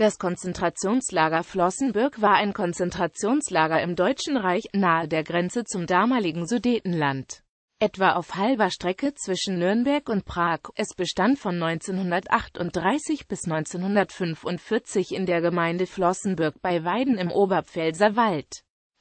Das Konzentrationslager Flossenbürg war ein Konzentrationslager im Deutschen Reich, nahe der Grenze zum damaligen Sudetenland. Etwa auf halber Strecke zwischen Nürnberg und Prag, es bestand von 1938 bis 1945 in der Gemeinde Flossenbürg bei Weiden im Oberpfälzer Wald.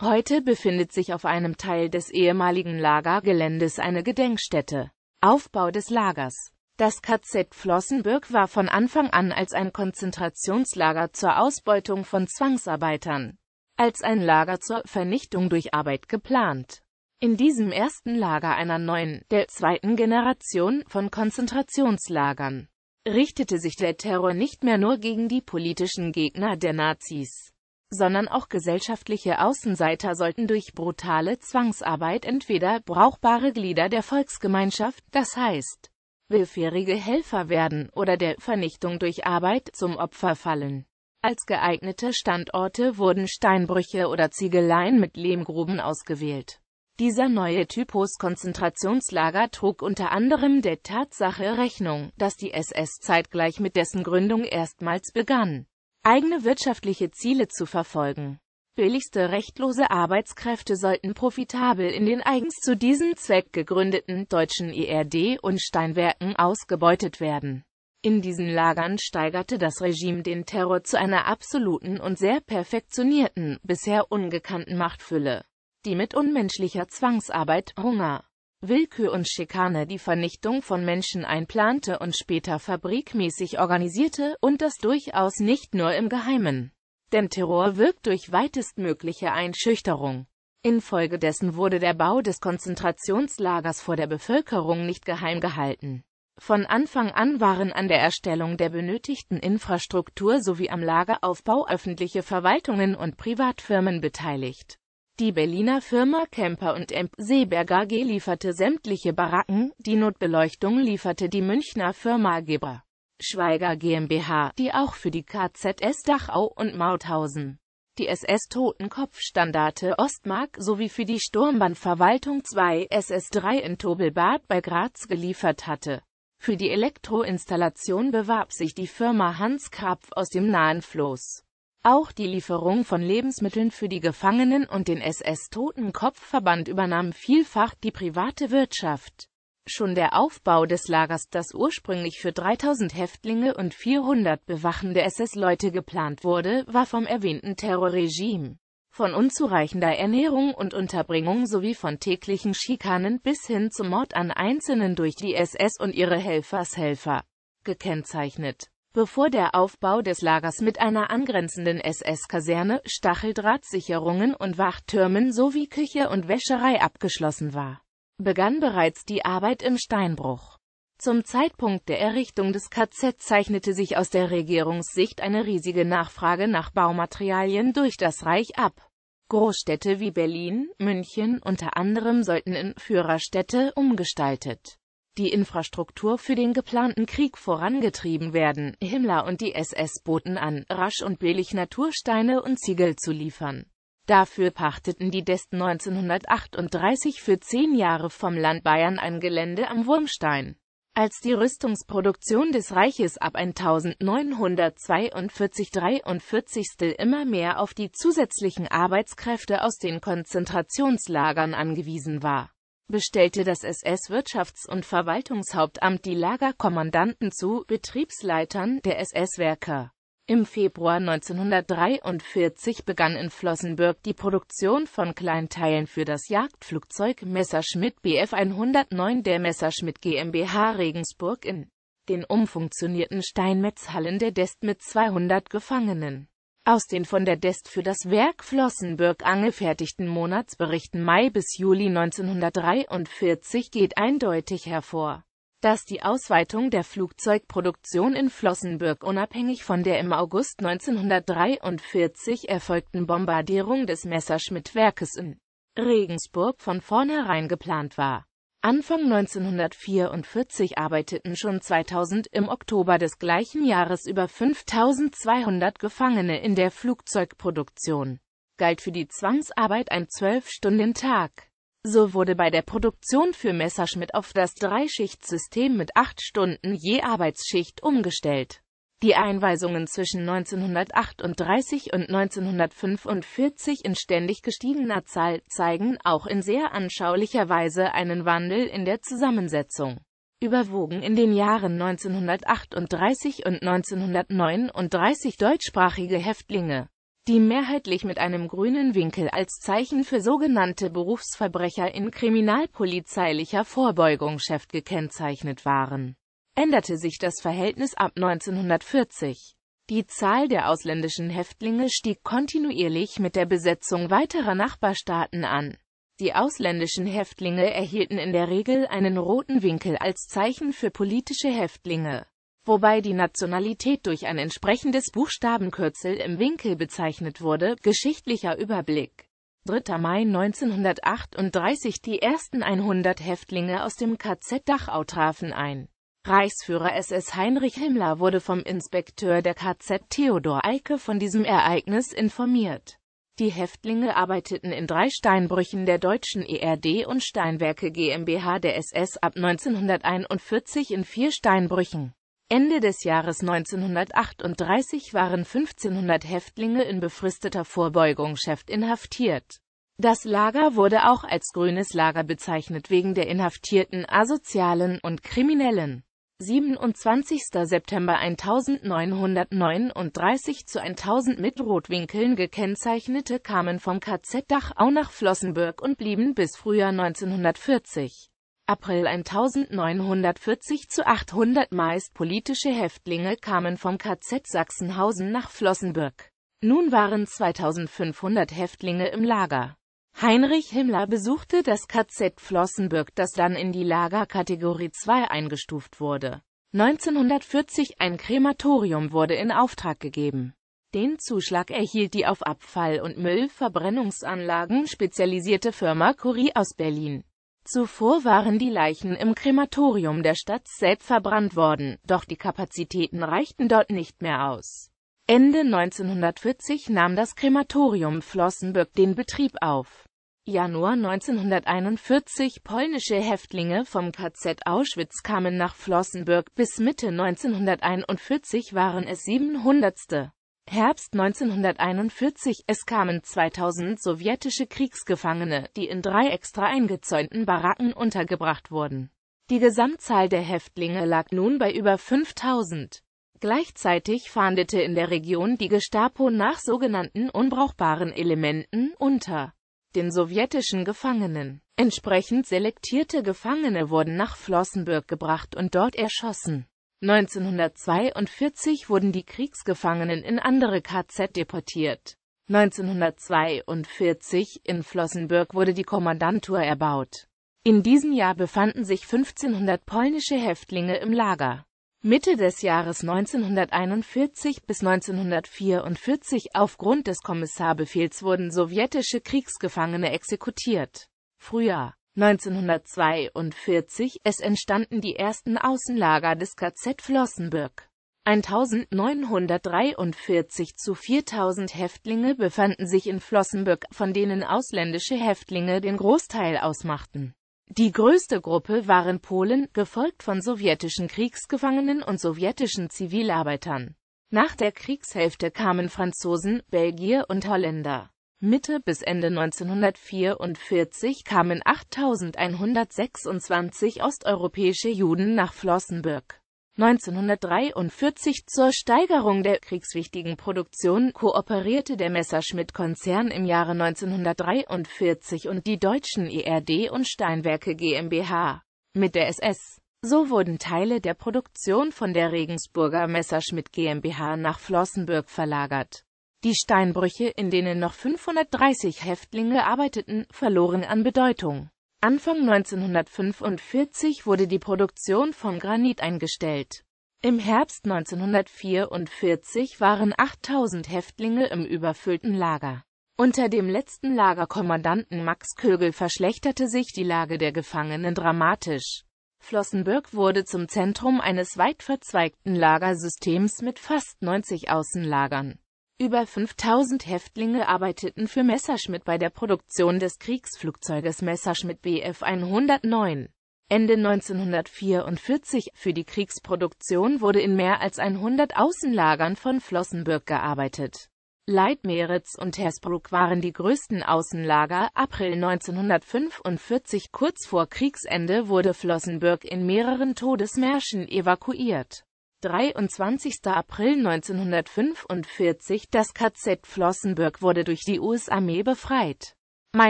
Heute befindet sich auf einem Teil des ehemaligen Lagergeländes eine Gedenkstätte. Aufbau des Lagers das KZ Flossenbürg war von Anfang an als ein Konzentrationslager zur Ausbeutung von Zwangsarbeitern, als ein Lager zur Vernichtung durch Arbeit geplant. In diesem ersten Lager einer neuen, der zweiten Generation von Konzentrationslagern richtete sich der Terror nicht mehr nur gegen die politischen Gegner der Nazis, sondern auch gesellschaftliche Außenseiter sollten durch brutale Zwangsarbeit entweder brauchbare Glieder der Volksgemeinschaft, das heißt willfährige Helfer werden oder der Vernichtung durch Arbeit zum Opfer fallen. Als geeignete Standorte wurden Steinbrüche oder Ziegeleien mit Lehmgruben ausgewählt. Dieser neue Typus Konzentrationslager trug unter anderem der Tatsache Rechnung, dass die SS zeitgleich mit dessen Gründung erstmals begann, eigene wirtschaftliche Ziele zu verfolgen billigste rechtlose Arbeitskräfte sollten profitabel in den eigens zu diesem Zweck gegründeten deutschen ERD und Steinwerken ausgebeutet werden. In diesen Lagern steigerte das Regime den Terror zu einer absoluten und sehr perfektionierten, bisher ungekannten Machtfülle, die mit unmenschlicher Zwangsarbeit, Hunger, Willkür und Schikane die Vernichtung von Menschen einplante und später fabrikmäßig organisierte und das durchaus nicht nur im Geheimen. Denn Terror wirkt durch weitestmögliche Einschüchterung. Infolgedessen wurde der Bau des Konzentrationslagers vor der Bevölkerung nicht geheim gehalten. Von Anfang an waren an der Erstellung der benötigten Infrastruktur sowie am Lageraufbau öffentliche Verwaltungen und Privatfirmen beteiligt. Die Berliner Firma Kemper und Emp Seeberger G lieferte sämtliche Baracken, die Notbeleuchtung lieferte die Münchner Firma Geber. Schweiger GmbH, die auch für die KZS Dachau und Mauthausen, die SS Totenkopfstandarte Ostmark sowie für die Sturmbahnverwaltung 2 SS3 in Tobelbad bei Graz geliefert hatte. Für die Elektroinstallation bewarb sich die Firma Hans Krapf aus dem nahen Floß. Auch die Lieferung von Lebensmitteln für die Gefangenen und den SS-Totenkopfverband übernahm vielfach die private Wirtschaft. Schon der Aufbau des Lagers, das ursprünglich für 3000 Häftlinge und 400 bewachende SS-Leute geplant wurde, war vom erwähnten Terrorregime von unzureichender Ernährung und Unterbringung sowie von täglichen Schikanen bis hin zum Mord an Einzelnen durch die SS und ihre Helfershelfer gekennzeichnet. Bevor der Aufbau des Lagers mit einer angrenzenden SS-Kaserne, Stacheldrahtsicherungen und Wachtürmen sowie Küche und Wäscherei abgeschlossen war begann bereits die Arbeit im Steinbruch. Zum Zeitpunkt der Errichtung des KZ zeichnete sich aus der Regierungssicht eine riesige Nachfrage nach Baumaterialien durch das Reich ab. Großstädte wie Berlin, München unter anderem sollten in Führerstädte umgestaltet. Die Infrastruktur für den geplanten Krieg vorangetrieben werden, Himmler und die SS boten an, rasch und billig Natursteine und Ziegel zu liefern. Dafür pachteten die Dest 1938 für zehn Jahre vom Land Bayern ein Gelände am Wurmstein. Als die Rüstungsproduktion des Reiches ab 1942-43 immer mehr auf die zusätzlichen Arbeitskräfte aus den Konzentrationslagern angewiesen war, bestellte das SS-Wirtschafts- und Verwaltungshauptamt die Lagerkommandanten zu Betriebsleitern der SS-Werker. Im Februar 1943 begann in Flossenbürg die Produktion von Kleinteilen für das Jagdflugzeug Messerschmitt Bf 109 der Messerschmitt GmbH Regensburg in den umfunktionierten Steinmetzhallen der Dest mit 200 Gefangenen. Aus den von der Dest für das Werk Flossenbürg angefertigten Monatsberichten Mai bis Juli 1943 geht eindeutig hervor dass die Ausweitung der Flugzeugproduktion in Flossenbürg unabhängig von der im August 1943 erfolgten Bombardierung des Messerschmitt-Werkes in Regensburg von vornherein geplant war. Anfang 1944 arbeiteten schon 2000 im Oktober des gleichen Jahres über 5200 Gefangene in der Flugzeugproduktion. Galt für die Zwangsarbeit ein 12-Stunden-Tag. So wurde bei der Produktion für Messerschmitt auf das Dreischichtsystem mit acht Stunden je Arbeitsschicht umgestellt. Die Einweisungen zwischen 1938 und 1945 in ständig gestiegener Zahl zeigen auch in sehr anschaulicher Weise einen Wandel in der Zusammensetzung. Überwogen in den Jahren 1938 und 1939 deutschsprachige Häftlinge die mehrheitlich mit einem grünen Winkel als Zeichen für sogenannte Berufsverbrecher in kriminalpolizeilicher Vorbeugungsschäft gekennzeichnet waren, änderte sich das Verhältnis ab 1940. Die Zahl der ausländischen Häftlinge stieg kontinuierlich mit der Besetzung weiterer Nachbarstaaten an. Die ausländischen Häftlinge erhielten in der Regel einen roten Winkel als Zeichen für politische Häftlinge wobei die Nationalität durch ein entsprechendes Buchstabenkürzel im Winkel bezeichnet wurde, geschichtlicher Überblick. 3. Mai 1938 Die ersten 100 Häftlinge aus dem KZ Dachau trafen ein. Reichsführer SS Heinrich Himmler wurde vom Inspekteur der KZ Theodor Eike von diesem Ereignis informiert. Die Häftlinge arbeiteten in drei Steinbrüchen der deutschen ERD und Steinwerke GmbH der SS ab 1941 in vier Steinbrüchen. Ende des Jahres 1938 waren 1500 Häftlinge in befristeter Vorbeugung inhaftiert. Das Lager wurde auch als grünes Lager bezeichnet wegen der inhaftierten Asozialen und Kriminellen. 27. September 1939 zu 1000 mit Rotwinkeln gekennzeichnete kamen vom KZ dach auch nach Flossenburg und blieben bis Frühjahr 1940. April 1940 zu 800 meist politische Häftlinge kamen vom KZ Sachsenhausen nach Flossenbürg. Nun waren 2500 Häftlinge im Lager. Heinrich Himmler besuchte das KZ Flossenbürg, das dann in die Lagerkategorie 2 eingestuft wurde. 1940 ein Krematorium wurde in Auftrag gegeben. Den Zuschlag erhielt die auf Abfall- und Müllverbrennungsanlagen spezialisierte Firma Curie aus Berlin. Zuvor waren die Leichen im Krematorium der Stadt selbst verbrannt worden, doch die Kapazitäten reichten dort nicht mehr aus. Ende 1940 nahm das Krematorium Flossenbürg den Betrieb auf. Januar 1941 polnische Häftlinge vom KZ Auschwitz kamen nach Flossenbürg, bis Mitte 1941 waren es 700. Herbst 1941, es kamen 2000 sowjetische Kriegsgefangene, die in drei extra eingezäunten Baracken untergebracht wurden. Die Gesamtzahl der Häftlinge lag nun bei über 5000. Gleichzeitig fahndete in der Region die Gestapo nach sogenannten unbrauchbaren Elementen unter den sowjetischen Gefangenen. Entsprechend selektierte Gefangene wurden nach Flossenburg gebracht und dort erschossen. 1942 wurden die Kriegsgefangenen in andere KZ deportiert. 1942 in Flossenbürg wurde die Kommandantur erbaut. In diesem Jahr befanden sich 1500 polnische Häftlinge im Lager. Mitte des Jahres 1941 bis 1944 aufgrund des Kommissarbefehls wurden sowjetische Kriegsgefangene exekutiert. Frühjahr 1942, es entstanden die ersten Außenlager des KZ Flossenbürg. 1943 zu 4000 Häftlinge befanden sich in Flossenbürg, von denen ausländische Häftlinge den Großteil ausmachten. Die größte Gruppe waren Polen, gefolgt von sowjetischen Kriegsgefangenen und sowjetischen Zivilarbeitern. Nach der Kriegshälfte kamen Franzosen, Belgier und Holländer. Mitte bis Ende 1944 kamen 8.126 osteuropäische Juden nach Flossenbürg. 1943 zur Steigerung der kriegswichtigen Produktion kooperierte der Messerschmitt-Konzern im Jahre 1943 und die deutschen IRD e und Steinwerke GmbH mit der SS. So wurden Teile der Produktion von der Regensburger Messerschmitt GmbH nach Flossenbürg verlagert. Die Steinbrüche, in denen noch 530 Häftlinge arbeiteten, verloren an Bedeutung. Anfang 1945 wurde die Produktion von Granit eingestellt. Im Herbst 1944 waren 8000 Häftlinge im überfüllten Lager. Unter dem letzten Lagerkommandanten Max Kögel verschlechterte sich die Lage der Gefangenen dramatisch. Flossenbürg wurde zum Zentrum eines weit verzweigten Lagersystems mit fast 90 Außenlagern. Über 5000 Häftlinge arbeiteten für Messerschmitt bei der Produktion des Kriegsflugzeuges Messerschmitt Bf 109. Ende 1944 für die Kriegsproduktion wurde in mehr als 100 Außenlagern von Flossenbürg gearbeitet. Leitmeritz und Hersbruck waren die größten Außenlager. April 1945, kurz vor Kriegsende, wurde Flossenbürg in mehreren Todesmärschen evakuiert. 23. April 1945 Das KZ Flossenbürg wurde durch die US-Armee befreit. Mai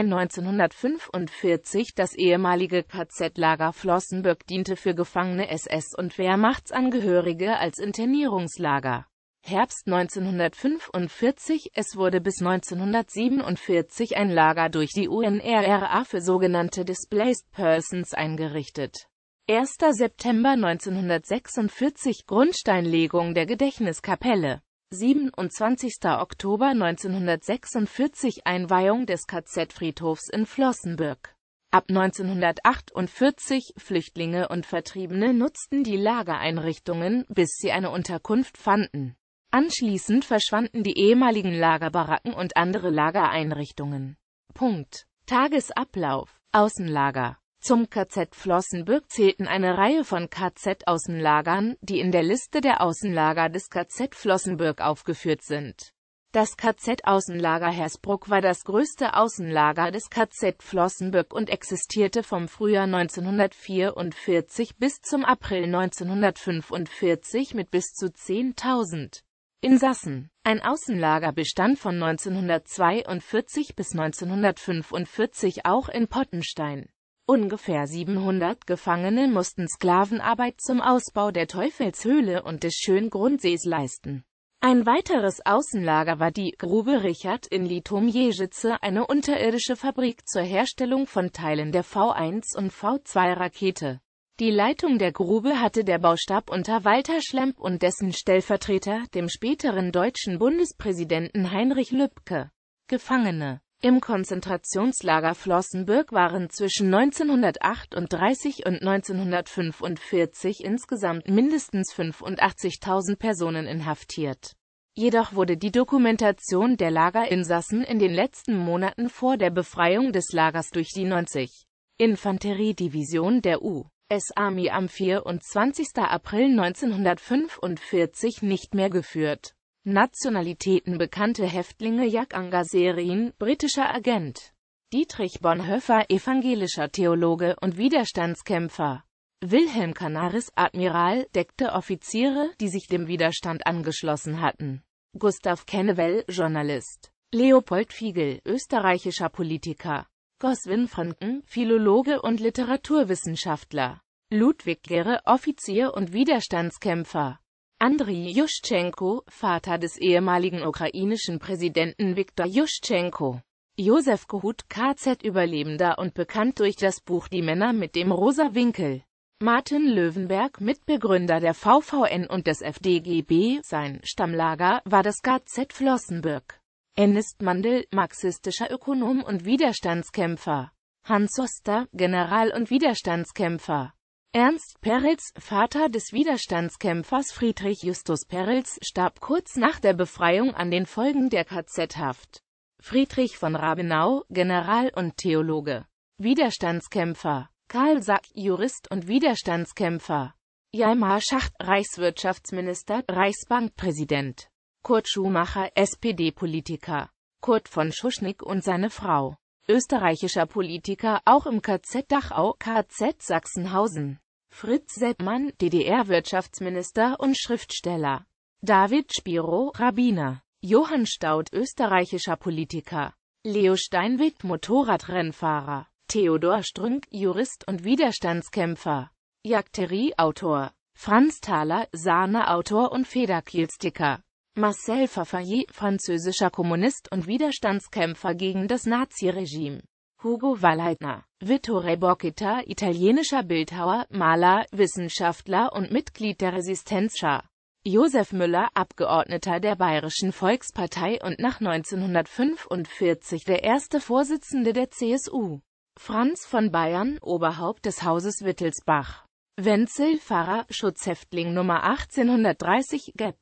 1945 Das ehemalige KZ-Lager Flossenbürg diente für gefangene SS- und Wehrmachtsangehörige als Internierungslager. Herbst 1945 Es wurde bis 1947 ein Lager durch die UNRRA für sogenannte Displaced Persons eingerichtet 1. September 1946 Grundsteinlegung der Gedächtniskapelle 27. Oktober 1946 Einweihung des KZ-Friedhofs in Flossenbürg Ab 1948 Flüchtlinge und Vertriebene nutzten die Lagereinrichtungen, bis sie eine Unterkunft fanden. Anschließend verschwanden die ehemaligen Lagerbaracken und andere Lagereinrichtungen. Punkt. Tagesablauf Außenlager zum KZ Flossenbürg zählten eine Reihe von KZ-Außenlagern, die in der Liste der Außenlager des KZ Flossenbürg aufgeführt sind. Das KZ-Außenlager Hersbruck war das größte Außenlager des KZ Flossenbürg und existierte vom Frühjahr 1944 bis zum April 1945 mit bis zu 10.000 Insassen. Ein Außenlager bestand von 1942 bis 1945 auch in Pottenstein. Ungefähr 700 Gefangene mussten Sklavenarbeit zum Ausbau der Teufelshöhle und des schönen Grundsees leisten. Ein weiteres Außenlager war die Grube Richard in Litomjezice, eine unterirdische Fabrik zur Herstellung von Teilen der V1 und V2-Rakete. Die Leitung der Grube hatte der Baustab unter Walter Schlemp und dessen Stellvertreter, dem späteren deutschen Bundespräsidenten Heinrich Lübcke. Gefangene im Konzentrationslager Flossenbürg waren zwischen 1938 und 1945 insgesamt mindestens 85.000 Personen inhaftiert. Jedoch wurde die Dokumentation der Lagerinsassen in den letzten Monaten vor der Befreiung des Lagers durch die 90. Infanteriedivision der US-Army am 24. April 1945 nicht mehr geführt. Nationalitäten Bekannte Häftlinge Jack Angaserin, britischer Agent. Dietrich Bonhoeffer, evangelischer Theologe und Widerstandskämpfer. Wilhelm Canaris, Admiral, deckte Offiziere, die sich dem Widerstand angeschlossen hatten. Gustav Kennewell, Journalist. Leopold Fiegel, österreichischer Politiker. Goswin Franken, Philologe und Literaturwissenschaftler. Ludwig Gere, Offizier und Widerstandskämpfer. Andriy Juschtschenko, Vater des ehemaligen ukrainischen Präsidenten Viktor Juschtschenko. Josef Kohut, KZ-Überlebender und bekannt durch das Buch Die Männer mit dem rosa Winkel. Martin Löwenberg, Mitbegründer der VVN und des FDGB, sein Stammlager war das KZ Flossenbürg. Ernest Mandel, marxistischer Ökonom und Widerstandskämpfer. Hans Oster, General und Widerstandskämpfer. Ernst Peretz, Vater des Widerstandskämpfers Friedrich Justus Peretz, starb kurz nach der Befreiung an den Folgen der KZ-Haft. Friedrich von Rabenau, General und Theologe, Widerstandskämpfer, Karl Sack, Jurist und Widerstandskämpfer, Jaimar Schacht, Reichswirtschaftsminister, Reichsbankpräsident, Kurt Schumacher, SPD-Politiker, Kurt von Schuschnigg und seine Frau österreichischer Politiker, auch im KZ Dachau, KZ Sachsenhausen. Fritz Seppmann, DDR-Wirtschaftsminister und Schriftsteller. David Spiro, Rabbiner. Johann Staud, österreichischer Politiker. Leo Steinweg, Motorradrennfahrer. Theodor Strünk, Jurist und Widerstandskämpfer. jagterie Autor. Franz Thaler, Sahne-Autor und Federkielsticker. Marcel Faffayer, französischer Kommunist und Widerstandskämpfer gegen das Naziregime. Hugo Wallheitner, Vittore Borghitta, italienischer Bildhauer, Maler, Wissenschaftler und Mitglied der Resistenzschar. Josef Müller, Abgeordneter der Bayerischen Volkspartei und nach 1945 der erste Vorsitzende der CSU. Franz von Bayern, Oberhaupt des Hauses Wittelsbach. Wenzel Pfarrer, Schutzhäftling Nummer 1830, Geb.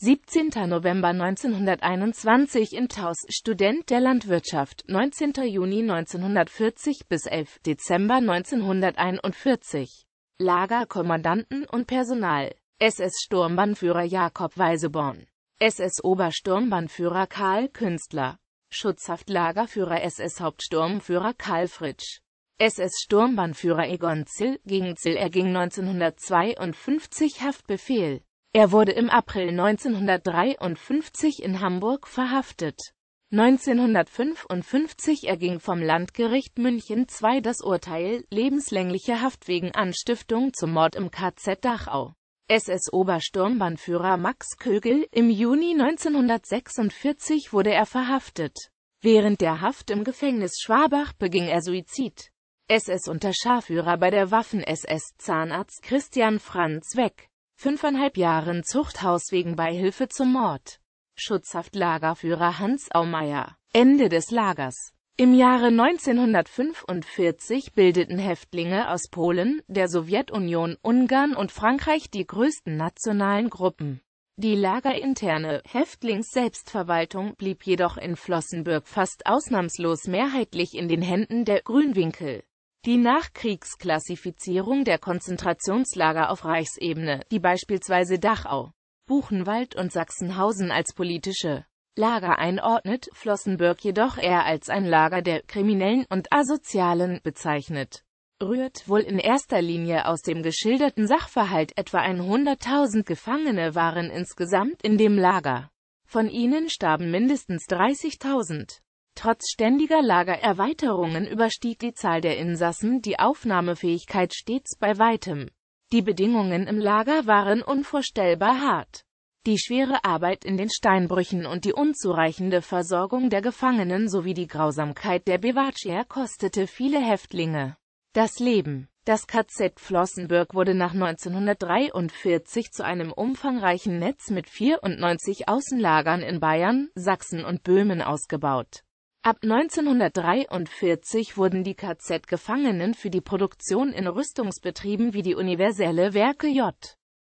17. November 1921 in Taus, Student der Landwirtschaft, 19. Juni 1940 bis 11. Dezember 1941. Lager, Kommandanten und Personal. SS-Sturmbannführer Jakob Weiseborn. SS-Obersturmbannführer Karl Künstler. Schutzhaftlagerführer SS-Hauptsturmführer Karl Fritsch. SS-Sturmbannführer Egon Zill, gegen Zill erging 1952 Haftbefehl. Er wurde im April 1953 in Hamburg verhaftet. 1955 erging vom Landgericht München II das Urteil lebenslängliche Haft wegen Anstiftung zum Mord im KZ Dachau. SS-Obersturmbannführer Max Kögel, im Juni 1946 wurde er verhaftet. Während der Haft im Gefängnis Schwabach beging er Suizid. SS-Unterscharführer bei der Waffen-SS Zahnarzt Christian Franz Weck fünfeinhalb Jahren Zuchthaus wegen Beihilfe zum Mord. Schutzhaft Lagerführer Hans Aumeier. Ende des Lagers. Im Jahre 1945 bildeten Häftlinge aus Polen, der Sowjetunion, Ungarn und Frankreich die größten nationalen Gruppen. Die lagerinterne Häftlingsselbstverwaltung blieb jedoch in Flossenbürg fast ausnahmslos mehrheitlich in den Händen der Grünwinkel. Die Nachkriegsklassifizierung der Konzentrationslager auf Reichsebene, die beispielsweise Dachau, Buchenwald und Sachsenhausen als politische Lager einordnet, Flossenbürg jedoch eher als ein Lager der Kriminellen und Asozialen bezeichnet rührt wohl in erster Linie aus dem geschilderten Sachverhalt, etwa 100.000 Gefangene waren insgesamt in dem Lager. Von ihnen starben mindestens 30.000. Trotz ständiger Lagererweiterungen überstieg die Zahl der Insassen die Aufnahmefähigkeit stets bei weitem. Die Bedingungen im Lager waren unvorstellbar hart. Die schwere Arbeit in den Steinbrüchen und die unzureichende Versorgung der Gefangenen sowie die Grausamkeit der Bewacher kostete viele Häftlinge das Leben. Das KZ Flossenbürg wurde nach 1943 zu einem umfangreichen Netz mit 94 Außenlagern in Bayern, Sachsen und Böhmen ausgebaut. Ab 1943 wurden die KZ-Gefangenen für die Produktion in Rüstungsbetrieben wie die Universelle Werke J.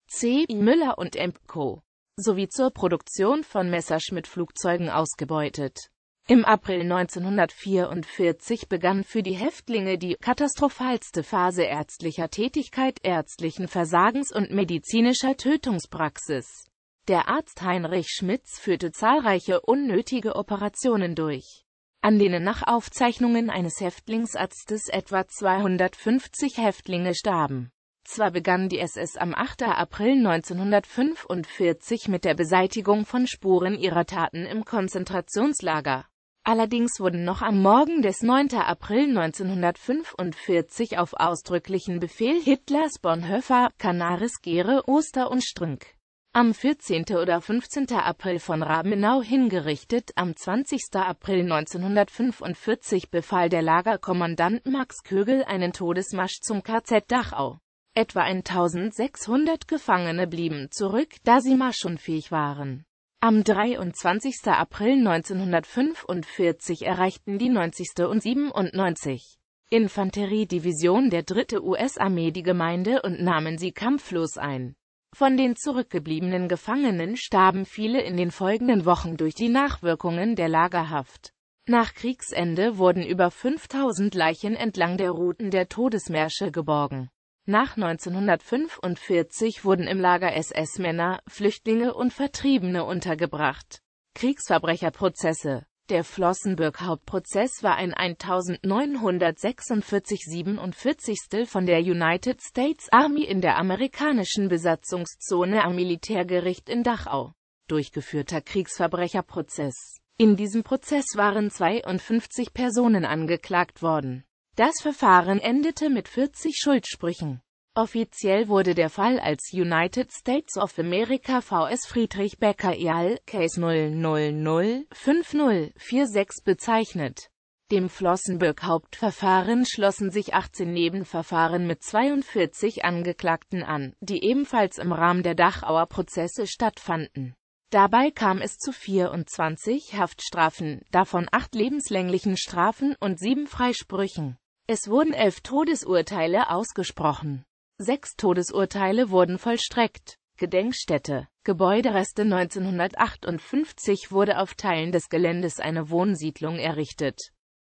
C. Müller und M. Co. sowie zur Produktion von Messerschmitt-Flugzeugen ausgebeutet. Im April 1944 begann für die Häftlinge die katastrophalste Phase ärztlicher Tätigkeit, ärztlichen Versagens und medizinischer Tötungspraxis. Der Arzt Heinrich Schmitz führte zahlreiche unnötige Operationen durch an denen nach Aufzeichnungen eines Häftlingsarztes etwa 250 Häftlinge starben. Zwar begann die SS am 8. April 1945 mit der Beseitigung von Spuren ihrer Taten im Konzentrationslager. Allerdings wurden noch am Morgen des 9. April 1945 auf ausdrücklichen Befehl Hitlers Bonhoeffer, Canaris, Gere, Oster und Strünk am 14. oder 15. April von Rabenau hingerichtet. Am 20. April 1945 befahl der Lagerkommandant Max Kögel einen Todesmarsch zum KZ Dachau. Etwa 1600 Gefangene blieben zurück, da sie marschunfähig waren. Am 23. April 1945 erreichten die 90. und 97. Infanteriedivision der 3. US-Armee die Gemeinde und nahmen sie kampflos ein. Von den zurückgebliebenen Gefangenen starben viele in den folgenden Wochen durch die Nachwirkungen der Lagerhaft. Nach Kriegsende wurden über 5000 Leichen entlang der Routen der Todesmärsche geborgen. Nach 1945 wurden im Lager SS-Männer, Flüchtlinge und Vertriebene untergebracht. Kriegsverbrecherprozesse der Flossenbürg-Hauptprozess war ein 1946-47. von der United States Army in der amerikanischen Besatzungszone am Militärgericht in Dachau durchgeführter Kriegsverbrecherprozess. In diesem Prozess waren 52 Personen angeklagt worden. Das Verfahren endete mit 40 Schuldsprüchen. Offiziell wurde der Fall als United States of America vs. Friedrich Becker et al. Case 0005046 bezeichnet. Dem Flossenbürg-Hauptverfahren schlossen sich 18 Nebenverfahren mit 42 Angeklagten an, die ebenfalls im Rahmen der Dachauer Prozesse stattfanden. Dabei kam es zu 24 Haftstrafen, davon acht lebenslänglichen Strafen und sieben Freisprüchen. Es wurden elf Todesurteile ausgesprochen. Sechs Todesurteile wurden vollstreckt. Gedenkstätte. Gebäudereste 1958 wurde auf Teilen des Geländes eine Wohnsiedlung errichtet.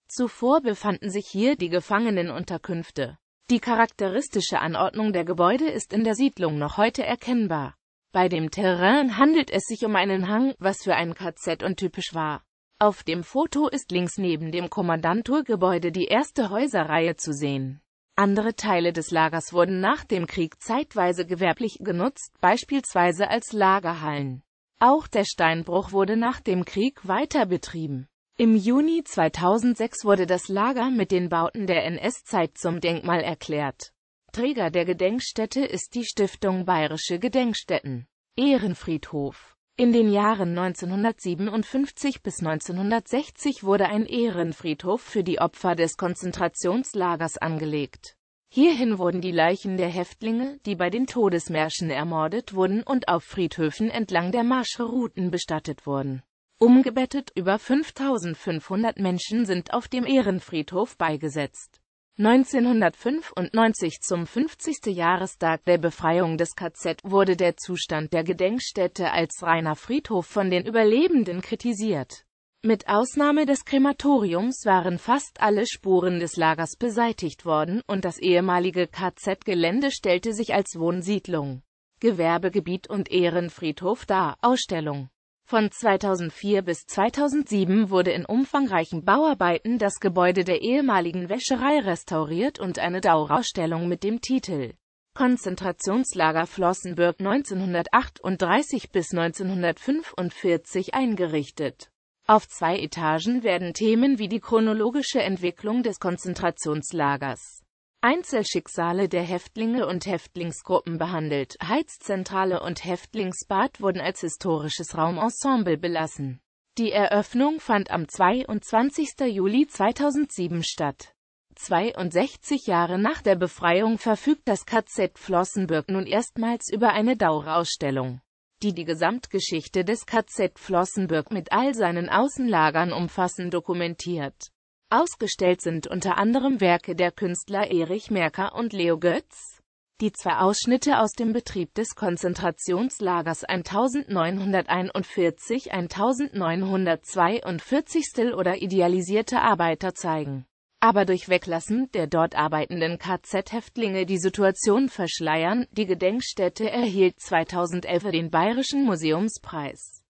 Zuvor befanden sich hier die Gefangenenunterkünfte. Die charakteristische Anordnung der Gebäude ist in der Siedlung noch heute erkennbar. Bei dem Terrain handelt es sich um einen Hang, was für ein KZ untypisch war. Auf dem Foto ist links neben dem Kommandanturgebäude die erste Häuserreihe zu sehen. Andere Teile des Lagers wurden nach dem Krieg zeitweise gewerblich genutzt, beispielsweise als Lagerhallen. Auch der Steinbruch wurde nach dem Krieg weiter betrieben. Im Juni 2006 wurde das Lager mit den Bauten der NS-Zeit zum Denkmal erklärt. Träger der Gedenkstätte ist die Stiftung Bayerische Gedenkstätten. Ehrenfriedhof in den Jahren 1957 bis 1960 wurde ein Ehrenfriedhof für die Opfer des Konzentrationslagers angelegt. Hierhin wurden die Leichen der Häftlinge, die bei den Todesmärschen ermordet wurden und auf Friedhöfen entlang der Marschrouten bestattet wurden. Umgebettet über 5500 Menschen sind auf dem Ehrenfriedhof beigesetzt. 1995 zum 50. Jahrestag der Befreiung des KZ wurde der Zustand der Gedenkstätte als reiner Friedhof von den Überlebenden kritisiert. Mit Ausnahme des Krematoriums waren fast alle Spuren des Lagers beseitigt worden und das ehemalige KZ-Gelände stellte sich als Wohnsiedlung, Gewerbegebiet und Ehrenfriedhof dar. Ausstellung von 2004 bis 2007 wurde in umfangreichen Bauarbeiten das Gebäude der ehemaligen Wäscherei restauriert und eine Dauerausstellung mit dem Titel Konzentrationslager Flossenbürg 1938 bis 1945 eingerichtet. Auf zwei Etagen werden Themen wie die chronologische Entwicklung des Konzentrationslagers Einzelschicksale der Häftlinge und Häftlingsgruppen behandelt. Heizzentrale und Häftlingsbad wurden als historisches Raumensemble belassen. Die Eröffnung fand am 22. Juli 2007 statt. 62 Jahre nach der Befreiung verfügt das KZ Flossenbürg nun erstmals über eine Dauerausstellung, die die Gesamtgeschichte des KZ Flossenbürg mit all seinen Außenlagern umfassend dokumentiert Ausgestellt sind unter anderem Werke der Künstler Erich Merker und Leo Götz, die zwei Ausschnitte aus dem Betrieb des Konzentrationslagers 1941-1942 oder idealisierte Arbeiter zeigen, aber durch Weglassen der dort arbeitenden KZ-Häftlinge die Situation verschleiern. Die Gedenkstätte erhielt 2011 den Bayerischen Museumspreis.